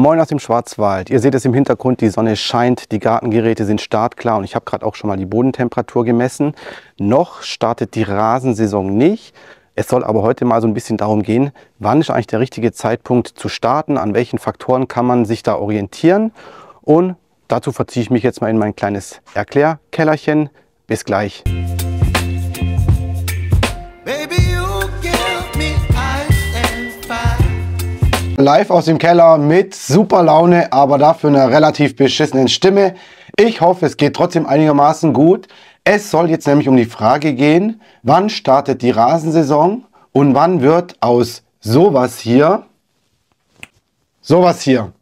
Moin aus dem Schwarzwald. Ihr seht es im Hintergrund, die Sonne scheint, die Gartengeräte sind startklar und ich habe gerade auch schon mal die Bodentemperatur gemessen. Noch startet die Rasensaison nicht. Es soll aber heute mal so ein bisschen darum gehen, wann ist eigentlich der richtige Zeitpunkt zu starten, an welchen Faktoren kann man sich da orientieren und dazu verziehe ich mich jetzt mal in mein kleines Erklärkellerchen. Bis gleich. live aus dem Keller mit super Laune, aber dafür einer relativ beschissenen Stimme. Ich hoffe, es geht trotzdem einigermaßen gut. Es soll jetzt nämlich um die Frage gehen, wann startet die Rasensaison und wann wird aus sowas hier sowas hier.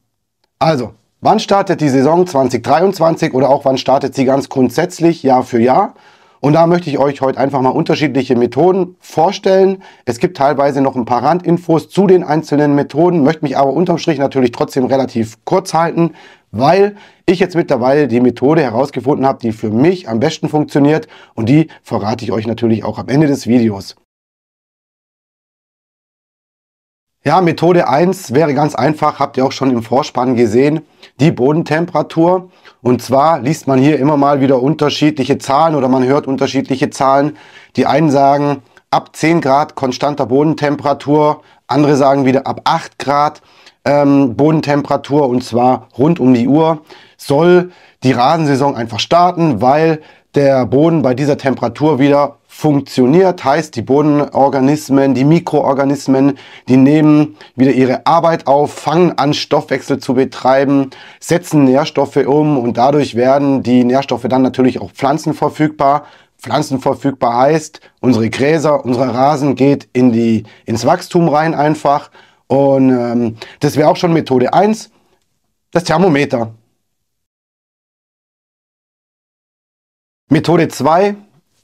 Also, wann startet die Saison 2023 oder auch wann startet sie ganz grundsätzlich Jahr für Jahr? Und da möchte ich euch heute einfach mal unterschiedliche Methoden vorstellen. Es gibt teilweise noch ein paar Randinfos zu den einzelnen Methoden, möchte mich aber unterm Strich natürlich trotzdem relativ kurz halten, weil ich jetzt mittlerweile die Methode herausgefunden habe, die für mich am besten funktioniert und die verrate ich euch natürlich auch am Ende des Videos. Ja, Methode 1 wäre ganz einfach, habt ihr auch schon im Vorspann gesehen, die Bodentemperatur. Und zwar liest man hier immer mal wieder unterschiedliche Zahlen oder man hört unterschiedliche Zahlen. Die einen sagen ab 10 Grad konstanter Bodentemperatur, andere sagen wieder ab 8 Grad ähm, Bodentemperatur und zwar rund um die Uhr soll die Rasensaison einfach starten, weil der Boden bei dieser Temperatur wieder funktioniert, heißt die Bodenorganismen, die Mikroorganismen, die nehmen wieder ihre Arbeit auf, fangen an Stoffwechsel zu betreiben, setzen Nährstoffe um und dadurch werden die Nährstoffe dann natürlich auch Pflanzen verfügbar. Pflanzen verfügbar heißt, unsere Gräser, unser Rasen geht in die, ins Wachstum rein einfach. Und ähm, das wäre auch schon Methode 1, das Thermometer. Methode 2,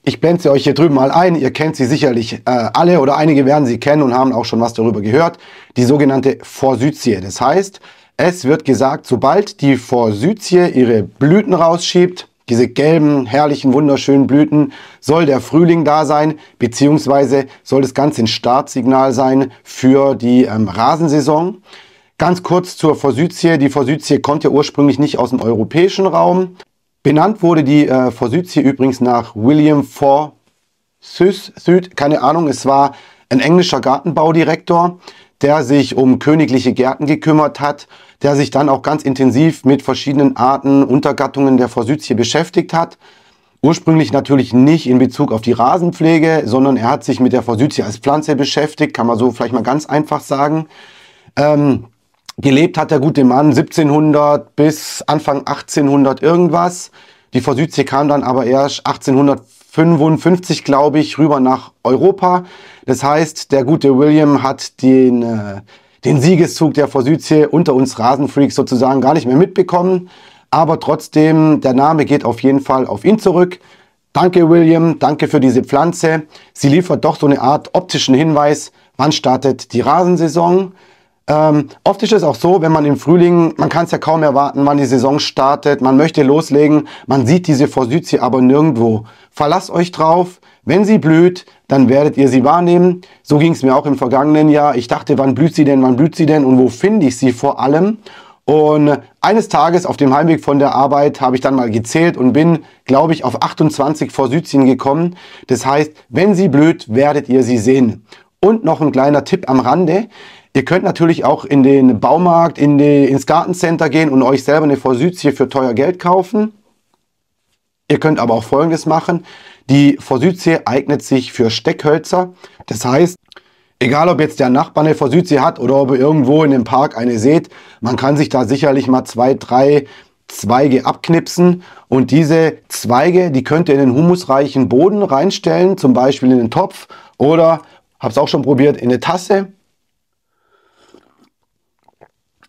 ich blende sie euch hier drüben mal ein. Ihr kennt sie sicherlich äh, alle oder einige werden sie kennen und haben auch schon was darüber gehört. Die sogenannte Forsythie. Das heißt, es wird gesagt, sobald die Forsythie ihre Blüten rausschiebt, diese gelben, herrlichen, wunderschönen Blüten, soll der Frühling da sein, beziehungsweise soll das Ganze ein Startsignal sein für die ähm, Rasensaison. Ganz kurz zur Forsythie. Die Forsythie kommt ja ursprünglich nicht aus dem europäischen Raum. Benannt wurde die äh, Forsyth übrigens nach William Forsyth, Süd, keine Ahnung, es war ein englischer Gartenbaudirektor, der sich um königliche Gärten gekümmert hat, der sich dann auch ganz intensiv mit verschiedenen Arten, Untergattungen der Forsythie beschäftigt hat. Ursprünglich natürlich nicht in Bezug auf die Rasenpflege, sondern er hat sich mit der Forsythie als Pflanze beschäftigt, kann man so vielleicht mal ganz einfach sagen. Ähm, Gelebt hat der gute Mann 1700 bis Anfang 1800 irgendwas. Die Vorsüdsee kam dann aber erst 1855, glaube ich, rüber nach Europa. Das heißt, der gute William hat den, äh, den Siegeszug der Vorsüdsee unter uns Rasenfreaks sozusagen gar nicht mehr mitbekommen. Aber trotzdem, der Name geht auf jeden Fall auf ihn zurück. Danke William, danke für diese Pflanze. Sie liefert doch so eine Art optischen Hinweis, wann startet die Rasensaison. Ähm, oft ist es auch so, wenn man im Frühling, man kann es ja kaum erwarten, wann die Saison startet, man möchte loslegen, man sieht diese Forsythie aber nirgendwo. Verlasst euch drauf, wenn sie blüht, dann werdet ihr sie wahrnehmen. So ging es mir auch im vergangenen Jahr. Ich dachte, wann blüht sie denn, wann blüht sie denn und wo finde ich sie vor allem? Und eines Tages auf dem Heimweg von der Arbeit habe ich dann mal gezählt und bin, glaube ich, auf 28 Forsythien gekommen. Das heißt, wenn sie blüht, werdet ihr sie sehen. Und noch ein kleiner Tipp am Rande. Ihr könnt natürlich auch in den Baumarkt, in die, ins Gartencenter gehen und euch selber eine Forsythie für teuer Geld kaufen. Ihr könnt aber auch Folgendes machen. Die Forsythie eignet sich für Steckhölzer. Das heißt, egal ob jetzt der Nachbar eine Forsythie hat oder ob ihr irgendwo in dem Park eine seht, man kann sich da sicherlich mal zwei, drei Zweige abknipsen und diese Zweige, die könnt ihr in den humusreichen Boden reinstellen, zum Beispiel in den Topf oder, habe es auch schon probiert, in eine Tasse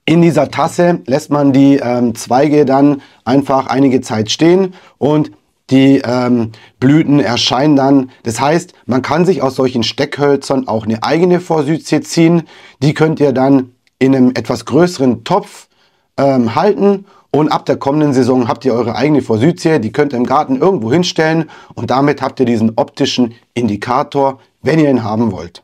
in dieser Tasse lässt man die ähm, Zweige dann einfach einige Zeit stehen und die ähm, Blüten erscheinen dann. Das heißt, man kann sich aus solchen Steckhölzern auch eine eigene Forsythie ziehen. Die könnt ihr dann in einem etwas größeren Topf ähm, halten und ab der kommenden Saison habt ihr eure eigene Forsythie. Die könnt ihr im Garten irgendwo hinstellen und damit habt ihr diesen optischen Indikator, wenn ihr ihn haben wollt.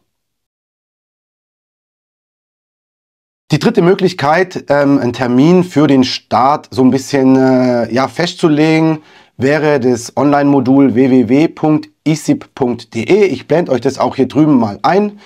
Die dritte Möglichkeit, ähm, einen Termin für den Start so ein bisschen äh, ja, festzulegen, wäre das Online-Modul www.isip.de. Ich blende euch das auch hier drüben mal ein.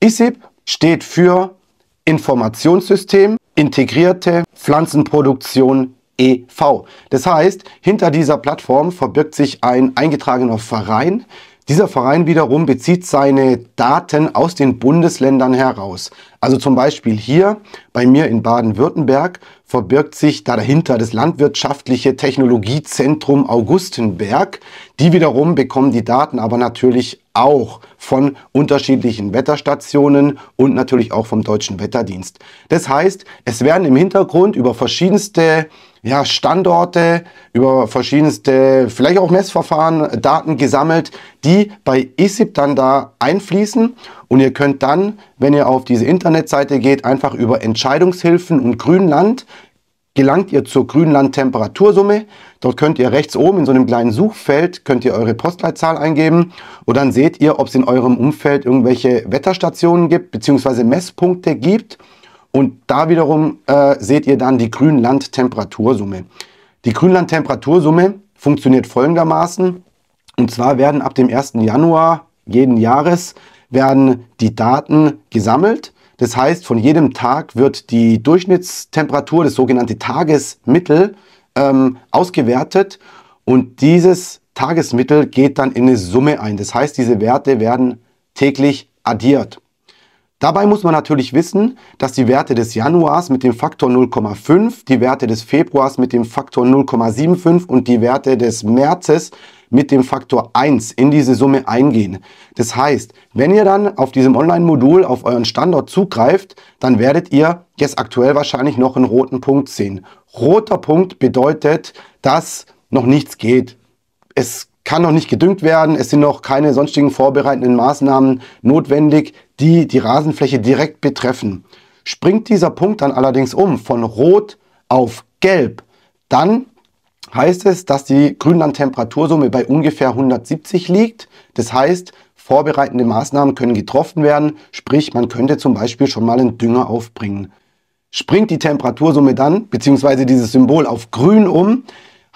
ISIP steht für Informationssystem Integrierte Pflanzenproduktion e.V. Das heißt, hinter dieser Plattform verbirgt sich ein eingetragener Verein, dieser Verein wiederum bezieht seine Daten aus den Bundesländern heraus. Also zum Beispiel hier bei mir in Baden-Württemberg verbirgt sich da dahinter das Landwirtschaftliche Technologiezentrum Augustenberg. Die wiederum bekommen die Daten aber natürlich auch von unterschiedlichen Wetterstationen und natürlich auch vom Deutschen Wetterdienst. Das heißt, es werden im Hintergrund über verschiedenste ja, Standorte, über verschiedenste, vielleicht auch Messverfahren, Daten gesammelt, die bei e ISIP dann da einfließen. Und ihr könnt dann, wenn ihr auf diese Internetseite geht, einfach über Entscheidungshilfen und Grünland, gelangt ihr zur Grünland-Temperatursumme. Dort könnt ihr rechts oben in so einem kleinen Suchfeld, könnt ihr eure Postleitzahl eingeben und dann seht ihr, ob es in eurem Umfeld irgendwelche Wetterstationen gibt, beziehungsweise Messpunkte gibt. Und da wiederum äh, seht ihr dann die Grünland-Temperatursumme. Die Grünland-Temperatursumme funktioniert folgendermaßen. Und zwar werden ab dem 1. Januar jeden Jahres werden die Daten gesammelt. Das heißt, von jedem Tag wird die Durchschnittstemperatur, das sogenannte Tagesmittel, ähm, ausgewertet. Und dieses Tagesmittel geht dann in eine Summe ein. Das heißt, diese Werte werden täglich addiert. Dabei muss man natürlich wissen, dass die Werte des Januars mit dem Faktor 0,5, die Werte des Februars mit dem Faktor 0,75 und die Werte des Märzes mit dem Faktor 1 in diese Summe eingehen. Das heißt, wenn ihr dann auf diesem Online-Modul auf euren Standort zugreift, dann werdet ihr jetzt aktuell wahrscheinlich noch einen roten Punkt sehen. Roter Punkt bedeutet, dass noch nichts geht. Es kann noch nicht gedüngt werden. Es sind noch keine sonstigen vorbereitenden Maßnahmen notwendig, die die Rasenfläche direkt betreffen. Springt dieser Punkt dann allerdings um von rot auf gelb, dann heißt es, dass die Grünlandtemperatursumme bei ungefähr 170 liegt. Das heißt, vorbereitende Maßnahmen können getroffen werden, sprich man könnte zum Beispiel schon mal einen Dünger aufbringen. Springt die Temperatursumme dann, beziehungsweise dieses Symbol auf grün um,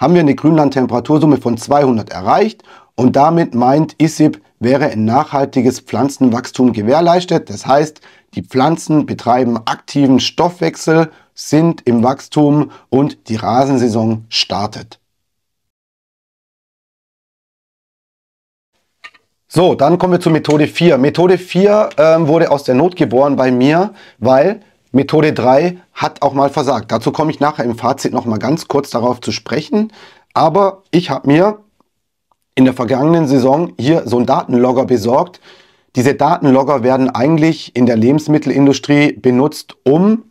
haben wir eine Grünlandtemperatursumme von 200 erreicht und damit meint ISIP, wäre ein nachhaltiges Pflanzenwachstum gewährleistet. Das heißt, die Pflanzen betreiben aktiven Stoffwechsel, sind im Wachstum und die Rasensaison startet. So, dann kommen wir zur Methode 4. Methode 4 ähm, wurde aus der Not geboren bei mir, weil Methode 3 hat auch mal versagt. Dazu komme ich nachher im Fazit noch mal ganz kurz darauf zu sprechen. Aber ich habe mir in der vergangenen Saison hier so einen Datenlogger besorgt. Diese Datenlogger werden eigentlich in der Lebensmittelindustrie benutzt, um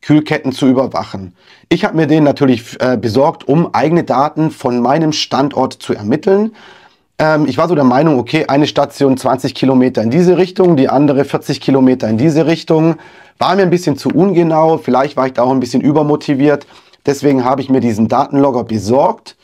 Kühlketten zu überwachen. Ich habe mir den natürlich äh, besorgt, um eigene Daten von meinem Standort zu ermitteln. Ähm, ich war so der Meinung, okay, eine Station 20 Kilometer in diese Richtung, die andere 40 Kilometer in diese Richtung. War mir ein bisschen zu ungenau, vielleicht war ich da auch ein bisschen übermotiviert. Deswegen habe ich mir diesen Datenlogger besorgt.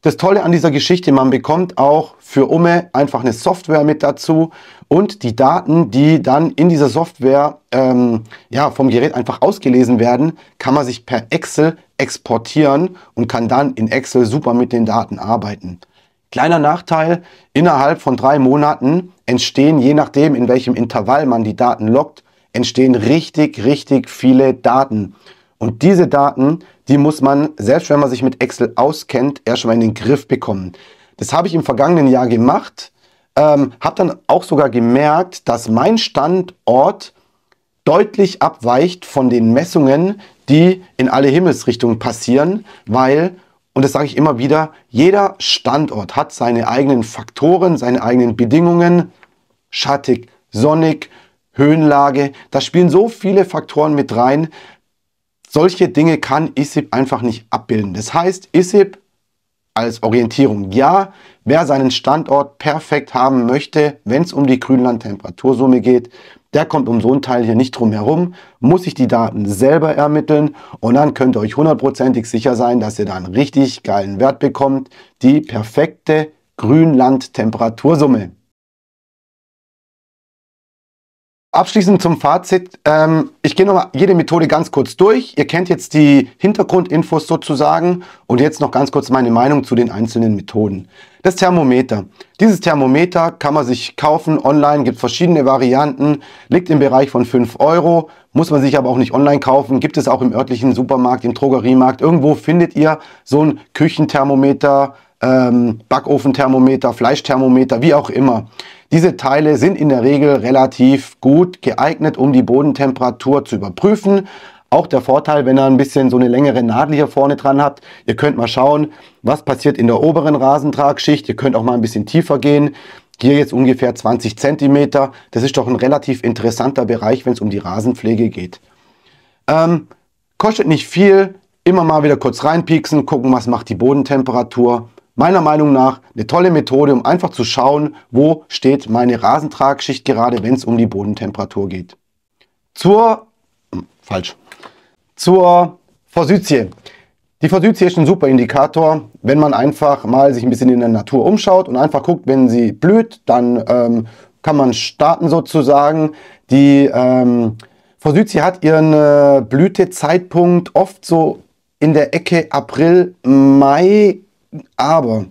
Das Tolle an dieser Geschichte, man bekommt auch für Umme einfach eine Software mit dazu und die Daten, die dann in dieser Software ähm, ja, vom Gerät einfach ausgelesen werden, kann man sich per Excel exportieren und kann dann in Excel super mit den Daten arbeiten. Kleiner Nachteil, innerhalb von drei Monaten entstehen, je nachdem in welchem Intervall man die Daten lockt, entstehen richtig, richtig viele Daten. Und diese Daten, die muss man, selbst wenn man sich mit Excel auskennt, erstmal in den Griff bekommen. Das habe ich im vergangenen Jahr gemacht, ähm, habe dann auch sogar gemerkt, dass mein Standort deutlich abweicht von den Messungen, die in alle Himmelsrichtungen passieren, weil und das sage ich immer wieder, jeder Standort hat seine eigenen Faktoren, seine eigenen Bedingungen, schattig, sonnig, Höhenlage, da spielen so viele Faktoren mit rein. Solche Dinge kann ISIP einfach nicht abbilden. Das heißt, ISIP als Orientierung, ja, wer seinen Standort perfekt haben möchte, wenn es um die Grünlandtemperatursumme geht, der kommt um so einen Teil hier nicht drum herum, muss ich die Daten selber ermitteln und dann könnt ihr euch hundertprozentig sicher sein, dass ihr da einen richtig geilen Wert bekommt, die perfekte Grünland-Temperatursumme. Abschließend zum Fazit. Ähm, ich gehe nochmal jede Methode ganz kurz durch. Ihr kennt jetzt die Hintergrundinfos sozusagen und jetzt noch ganz kurz meine Meinung zu den einzelnen Methoden. Das Thermometer. Dieses Thermometer kann man sich kaufen online, gibt verschiedene Varianten, liegt im Bereich von 5 Euro, muss man sich aber auch nicht online kaufen, gibt es auch im örtlichen Supermarkt, im Drogeriemarkt. Irgendwo findet ihr so ein Küchenthermometer, ähm, Backofenthermometer, Fleischthermometer, wie auch immer. Diese Teile sind in der Regel relativ gut geeignet, um die Bodentemperatur zu überprüfen, auch der Vorteil, wenn ihr ein bisschen so eine längere Nadel hier vorne dran habt. Ihr könnt mal schauen, was passiert in der oberen Rasentragschicht. Ihr könnt auch mal ein bisschen tiefer gehen. Hier jetzt ungefähr 20 cm. Das ist doch ein relativ interessanter Bereich, wenn es um die Rasenpflege geht. Ähm, kostet nicht viel. Immer mal wieder kurz reinpieksen, gucken, was macht die Bodentemperatur. Meiner Meinung nach eine tolle Methode, um einfach zu schauen, wo steht meine Rasentragschicht gerade, wenn es um die Bodentemperatur geht. Zur... Hm, falsch zur Forsythie. Die Forsythie ist ein super Indikator, wenn man einfach mal sich ein bisschen in der Natur umschaut und einfach guckt, wenn sie blüht, dann ähm, kann man starten sozusagen. Die ähm, Forsythie hat ihren äh, Blütezeitpunkt oft so in der Ecke April, Mai, aber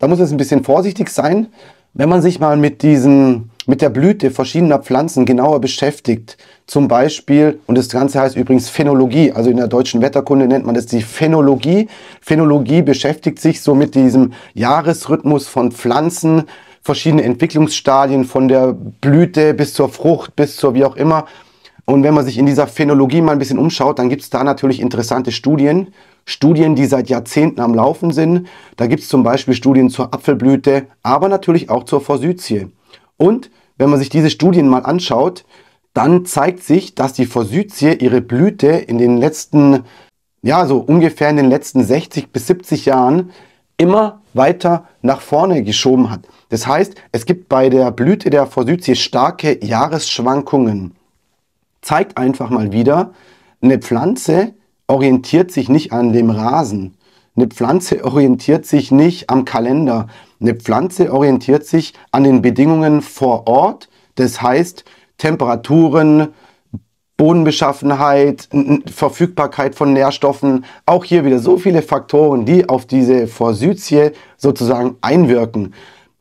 da muss es ein bisschen vorsichtig sein, wenn man sich mal mit diesen mit der Blüte verschiedener Pflanzen genauer beschäftigt. Zum Beispiel, und das Ganze heißt übrigens Phänologie, also in der deutschen Wetterkunde nennt man das die Phänologie. Phänologie beschäftigt sich so mit diesem Jahresrhythmus von Pflanzen, verschiedene Entwicklungsstadien von der Blüte bis zur Frucht, bis zur wie auch immer. Und wenn man sich in dieser Phänologie mal ein bisschen umschaut, dann gibt es da natürlich interessante Studien. Studien, die seit Jahrzehnten am Laufen sind. Da gibt es zum Beispiel Studien zur Apfelblüte, aber natürlich auch zur Forsythie. Und wenn man sich diese Studien mal anschaut, dann zeigt sich, dass die Forsythie ihre Blüte in den letzten, ja, so ungefähr in den letzten 60 bis 70 Jahren immer weiter nach vorne geschoben hat. Das heißt, es gibt bei der Blüte der Forsythie starke Jahresschwankungen. Zeigt einfach mal wieder, eine Pflanze orientiert sich nicht an dem Rasen. Eine Pflanze orientiert sich nicht am Kalender. Eine Pflanze orientiert sich an den Bedingungen vor Ort, das heißt Temperaturen, Bodenbeschaffenheit, Verfügbarkeit von Nährstoffen, auch hier wieder so viele Faktoren, die auf diese Forsythie sozusagen einwirken.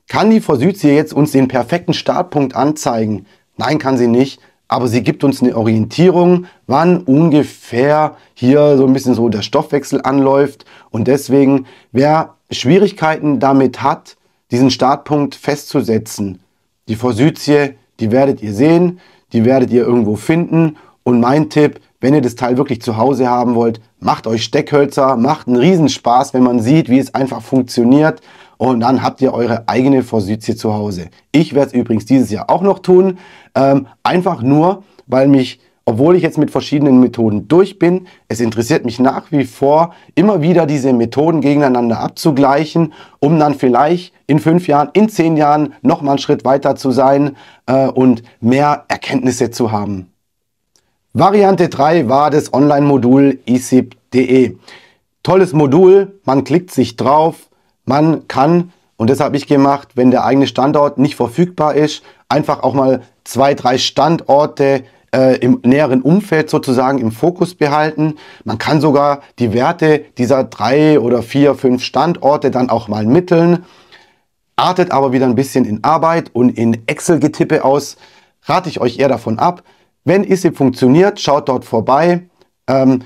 Kann die Forsythie jetzt uns den perfekten Startpunkt anzeigen? Nein, kann sie nicht aber sie gibt uns eine Orientierung, wann ungefähr hier so ein bisschen so der Stoffwechsel anläuft. Und deswegen, wer Schwierigkeiten damit hat, diesen Startpunkt festzusetzen, die Forsythie, die werdet ihr sehen, die werdet ihr irgendwo finden. Und mein Tipp, wenn ihr das Teil wirklich zu Hause haben wollt, macht euch Steckhölzer, macht einen Riesenspaß, wenn man sieht, wie es einfach funktioniert und dann habt ihr eure eigene Forsythie zu Hause. Ich werde es übrigens dieses Jahr auch noch tun, ähm, einfach nur, weil mich, obwohl ich jetzt mit verschiedenen Methoden durch bin, es interessiert mich nach wie vor, immer wieder diese Methoden gegeneinander abzugleichen, um dann vielleicht in fünf Jahren, in zehn Jahren nochmal einen Schritt weiter zu sein äh, und mehr Erkenntnisse zu haben. Variante 3 war das Online-Modul isip.de. Tolles Modul, man klickt sich drauf, man kann, und das habe ich gemacht, wenn der eigene Standort nicht verfügbar ist, einfach auch mal zwei, drei Standorte äh, im näheren Umfeld sozusagen im Fokus behalten. Man kann sogar die Werte dieser drei oder vier, fünf Standorte dann auch mal mitteln. Artet aber wieder ein bisschen in Arbeit und in Excel-Getippe aus. Rate ich euch eher davon ab. Wenn e ISIP funktioniert, schaut dort vorbei. Ähm,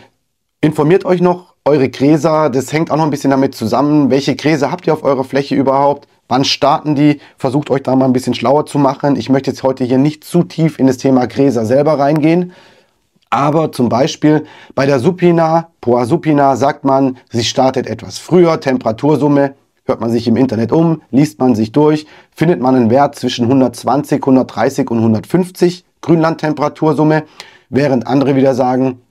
informiert euch noch eure Gräser. Das hängt auch noch ein bisschen damit zusammen, welche Gräser habt ihr auf eurer Fläche überhaupt. Wann starten die? Versucht euch da mal ein bisschen schlauer zu machen. Ich möchte jetzt heute hier nicht zu tief in das Thema Gräser selber reingehen. Aber zum Beispiel bei der Supina, Poa Supina, sagt man, sie startet etwas früher, Temperatursumme, hört man sich im Internet um, liest man sich durch, findet man einen Wert zwischen 120, 130 und 150 Grünlandtemperatursumme, während andere wieder sagen,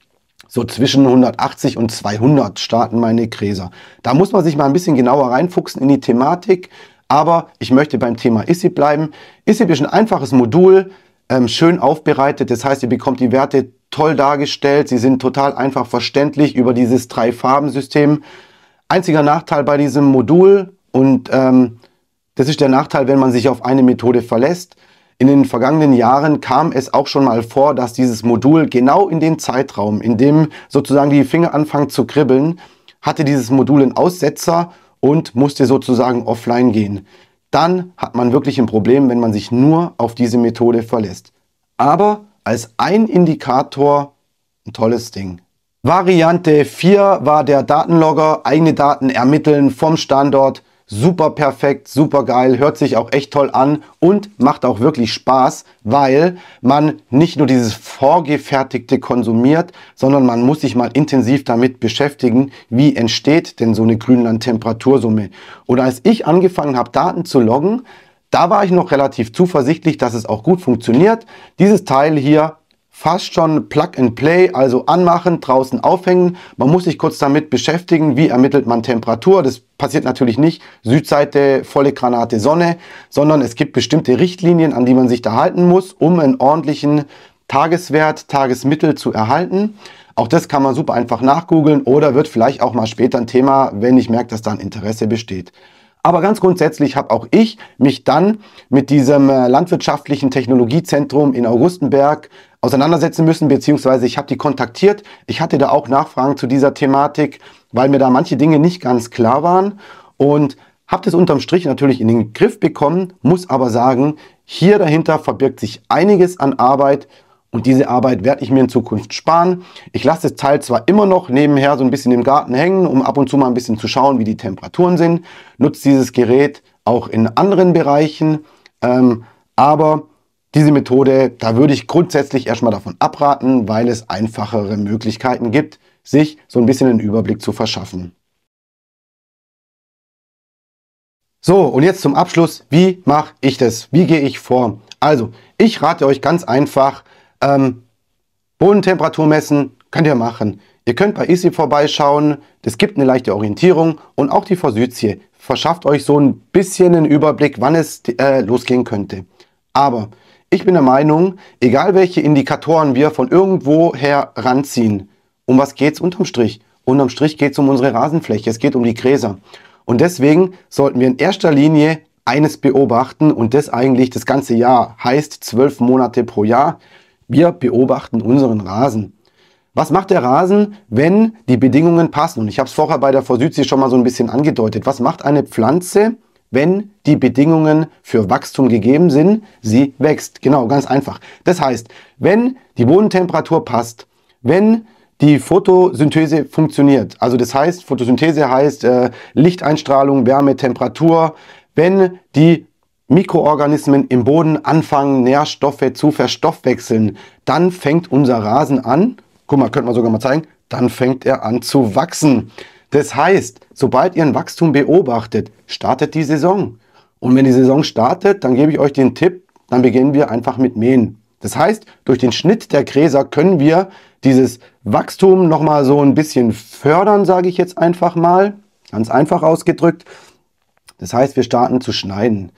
so zwischen 180 und 200 starten meine Gräser. Da muss man sich mal ein bisschen genauer reinfuchsen in die Thematik, aber ich möchte beim Thema ISIP bleiben. ISIP ist ein einfaches Modul, ähm, schön aufbereitet, das heißt, ihr bekommt die Werte toll dargestellt, sie sind total einfach verständlich über dieses Drei-Farben-System. Einziger Nachteil bei diesem Modul und ähm, das ist der Nachteil, wenn man sich auf eine Methode verlässt, in den vergangenen Jahren kam es auch schon mal vor, dass dieses Modul genau in dem Zeitraum, in dem sozusagen die Finger anfangen zu kribbeln, hatte dieses Modul einen Aussetzer und musste sozusagen offline gehen. Dann hat man wirklich ein Problem, wenn man sich nur auf diese Methode verlässt. Aber als ein Indikator ein tolles Ding. Variante 4 war der Datenlogger, eigene Daten ermitteln vom Standort, super perfekt, super geil, hört sich auch echt toll an und macht auch wirklich Spaß, weil man nicht nur dieses Vorgefertigte konsumiert, sondern man muss sich mal intensiv damit beschäftigen, wie entsteht denn so eine Grünland-Temperatursumme. Und als ich angefangen habe, Daten zu loggen, da war ich noch relativ zuversichtlich, dass es auch gut funktioniert. Dieses Teil hier fast schon Plug and Play, also anmachen, draußen aufhängen. Man muss sich kurz damit beschäftigen, wie ermittelt man Temperatur. Das passiert natürlich nicht Südseite, volle Granate, Sonne, sondern es gibt bestimmte Richtlinien, an die man sich da halten muss, um einen ordentlichen Tageswert, Tagesmittel zu erhalten. Auch das kann man super einfach nachgoogeln oder wird vielleicht auch mal später ein Thema, wenn ich merke, dass da ein Interesse besteht. Aber ganz grundsätzlich habe auch ich mich dann mit diesem äh, landwirtschaftlichen Technologiezentrum in Augustenberg auseinandersetzen müssen, beziehungsweise ich habe die kontaktiert. Ich hatte da auch Nachfragen zu dieser Thematik, weil mir da manche Dinge nicht ganz klar waren und habe das unterm Strich natürlich in den Griff bekommen, muss aber sagen, hier dahinter verbirgt sich einiges an Arbeit und diese Arbeit werde ich mir in Zukunft sparen. Ich lasse das Teil zwar immer noch nebenher so ein bisschen im Garten hängen, um ab und zu mal ein bisschen zu schauen, wie die Temperaturen sind, nutze dieses Gerät auch in anderen Bereichen, ähm, aber diese Methode, da würde ich grundsätzlich erstmal davon abraten, weil es einfachere Möglichkeiten gibt, sich so ein bisschen einen Überblick zu verschaffen. So, und jetzt zum Abschluss, wie mache ich das? Wie gehe ich vor? Also, ich rate euch ganz einfach, ähm, Bodentemperatur messen, könnt ihr machen. Ihr könnt bei ISI vorbeischauen, es gibt eine leichte Orientierung und auch die Forsythie verschafft euch so ein bisschen einen Überblick, wann es äh, losgehen könnte. Aber ich bin der Meinung, egal welche Indikatoren wir von irgendwo her ranziehen, um was geht's unterm Strich? Unterm Strich geht's um unsere Rasenfläche, es geht um die Gräser. Und deswegen sollten wir in erster Linie eines beobachten und das eigentlich das ganze Jahr, heißt zwölf Monate pro Jahr. Wir beobachten unseren Rasen. Was macht der Rasen, wenn die Bedingungen passen? Und ich habe es vorher bei der Vorsüdsee schon mal so ein bisschen angedeutet. Was macht eine Pflanze, wenn die Bedingungen für Wachstum gegeben sind, sie wächst. Genau, ganz einfach. Das heißt, wenn die Bodentemperatur passt, wenn die Photosynthese funktioniert, also das heißt, Photosynthese heißt äh, Lichteinstrahlung, Wärme, Temperatur, wenn die Mikroorganismen im Boden anfangen, Nährstoffe zu verstoffwechseln, dann fängt unser Rasen an, guck mal, könnte man sogar mal zeigen, dann fängt er an zu wachsen. Das heißt, sobald ihr ein Wachstum beobachtet, startet die Saison. Und wenn die Saison startet, dann gebe ich euch den Tipp, dann beginnen wir einfach mit Mähen. Das heißt, durch den Schnitt der Gräser können wir dieses Wachstum nochmal so ein bisschen fördern, sage ich jetzt einfach mal. Ganz einfach ausgedrückt. Das heißt, wir starten zu schneiden.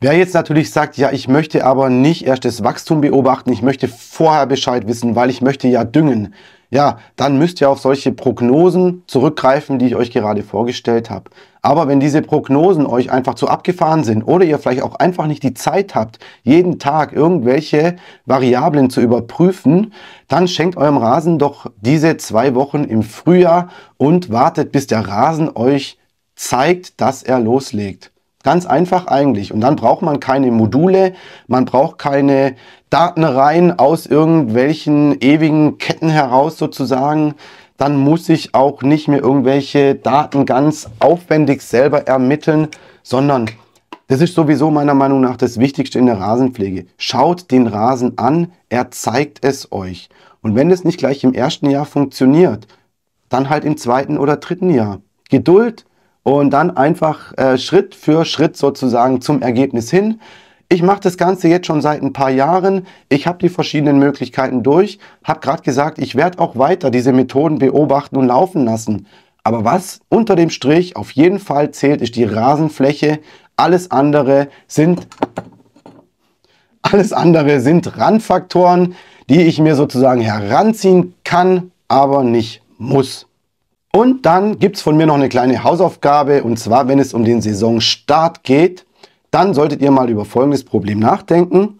Wer jetzt natürlich sagt, ja, ich möchte aber nicht erst das Wachstum beobachten, ich möchte vorher Bescheid wissen, weil ich möchte ja düngen ja, dann müsst ihr auf solche Prognosen zurückgreifen, die ich euch gerade vorgestellt habe. Aber wenn diese Prognosen euch einfach zu abgefahren sind oder ihr vielleicht auch einfach nicht die Zeit habt, jeden Tag irgendwelche Variablen zu überprüfen, dann schenkt eurem Rasen doch diese zwei Wochen im Frühjahr und wartet, bis der Rasen euch zeigt, dass er loslegt. Ganz einfach eigentlich. Und dann braucht man keine Module, man braucht keine Datenreihen aus irgendwelchen ewigen Ketten heraus sozusagen. Dann muss ich auch nicht mehr irgendwelche Daten ganz aufwendig selber ermitteln, sondern das ist sowieso meiner Meinung nach das Wichtigste in der Rasenpflege. Schaut den Rasen an, er zeigt es euch. Und wenn es nicht gleich im ersten Jahr funktioniert, dann halt im zweiten oder dritten Jahr. Geduld, und dann einfach äh, Schritt für Schritt sozusagen zum Ergebnis hin. Ich mache das Ganze jetzt schon seit ein paar Jahren. Ich habe die verschiedenen Möglichkeiten durch. Habe gerade gesagt, ich werde auch weiter diese Methoden beobachten und laufen lassen. Aber was unter dem Strich auf jeden Fall zählt, ist die Rasenfläche. Alles andere sind alles andere sind Randfaktoren, die ich mir sozusagen heranziehen kann, aber nicht muss. Und dann gibt es von mir noch eine kleine Hausaufgabe und zwar, wenn es um den Saisonstart geht, dann solltet ihr mal über folgendes Problem nachdenken.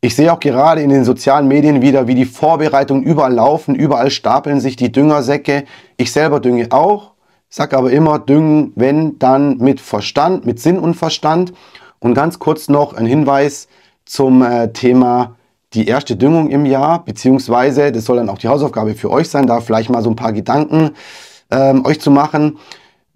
Ich sehe auch gerade in den sozialen Medien wieder, wie die Vorbereitungen überall laufen, überall stapeln sich die Düngersäcke. Ich selber dünge auch, sage aber immer, düngen, wenn, dann mit Verstand, mit Sinn und Verstand. Und ganz kurz noch ein Hinweis zum äh, Thema die erste Düngung im Jahr, beziehungsweise, das soll dann auch die Hausaufgabe für euch sein, da vielleicht mal so ein paar Gedanken ähm, euch zu machen,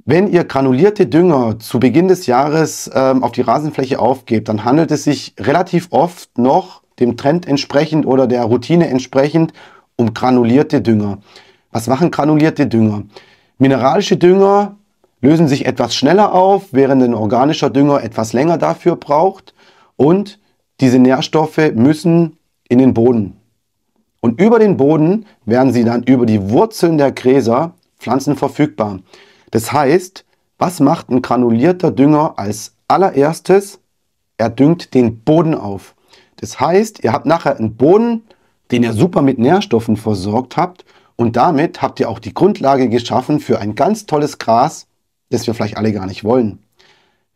wenn ihr granulierte Dünger zu Beginn des Jahres ähm, auf die Rasenfläche aufgebt, dann handelt es sich relativ oft noch dem Trend entsprechend oder der Routine entsprechend um granulierte Dünger. Was machen granulierte Dünger? Mineralische Dünger lösen sich etwas schneller auf, während ein organischer Dünger etwas länger dafür braucht und diese Nährstoffe müssen in den Boden. Und über den Boden werden sie dann über die Wurzeln der Gräser Pflanzen verfügbar. Das heißt, was macht ein granulierter Dünger als allererstes? Er düngt den Boden auf. Das heißt, ihr habt nachher einen Boden, den ihr super mit Nährstoffen versorgt habt und damit habt ihr auch die Grundlage geschaffen für ein ganz tolles Gras, das wir vielleicht alle gar nicht wollen.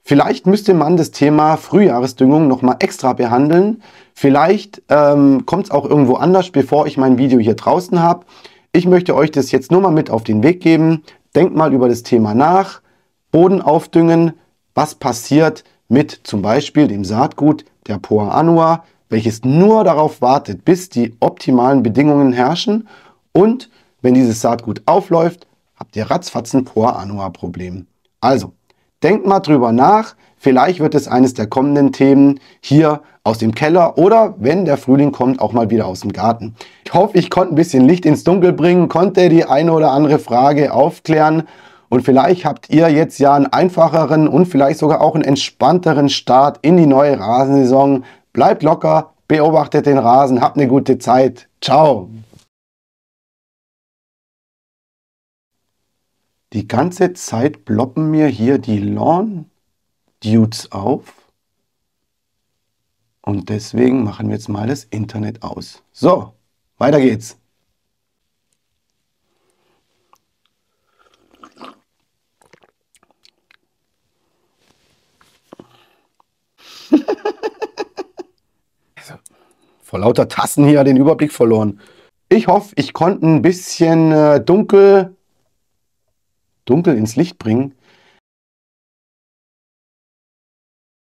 Vielleicht müsste man das Thema Frühjahresdüngung nochmal extra behandeln. Vielleicht ähm, kommt es auch irgendwo anders, bevor ich mein Video hier draußen habe. Ich möchte euch das jetzt nur mal mit auf den Weg geben. Denkt mal über das Thema nach. Boden aufdüngen. Was passiert mit zum Beispiel dem Saatgut der Poa Anua, welches nur darauf wartet, bis die optimalen Bedingungen herrschen. Und wenn dieses Saatgut aufläuft, habt ihr ratzfatzen Poa Anua Problem. Also, Denkt mal drüber nach. Vielleicht wird es eines der kommenden Themen hier aus dem Keller oder wenn der Frühling kommt, auch mal wieder aus dem Garten. Ich hoffe, ich konnte ein bisschen Licht ins Dunkel bringen, konnte die eine oder andere Frage aufklären und vielleicht habt ihr jetzt ja einen einfacheren und vielleicht sogar auch einen entspannteren Start in die neue Rasensaison. Bleibt locker, beobachtet den Rasen, habt eine gute Zeit. Ciao! Die ganze Zeit ploppen mir hier die Lawn Dudes auf. Und deswegen machen wir jetzt mal das Internet aus. So, weiter geht's. also, vor lauter Tassen hier den Überblick verloren. Ich hoffe, ich konnte ein bisschen äh, dunkel Dunkel ins Licht bringen,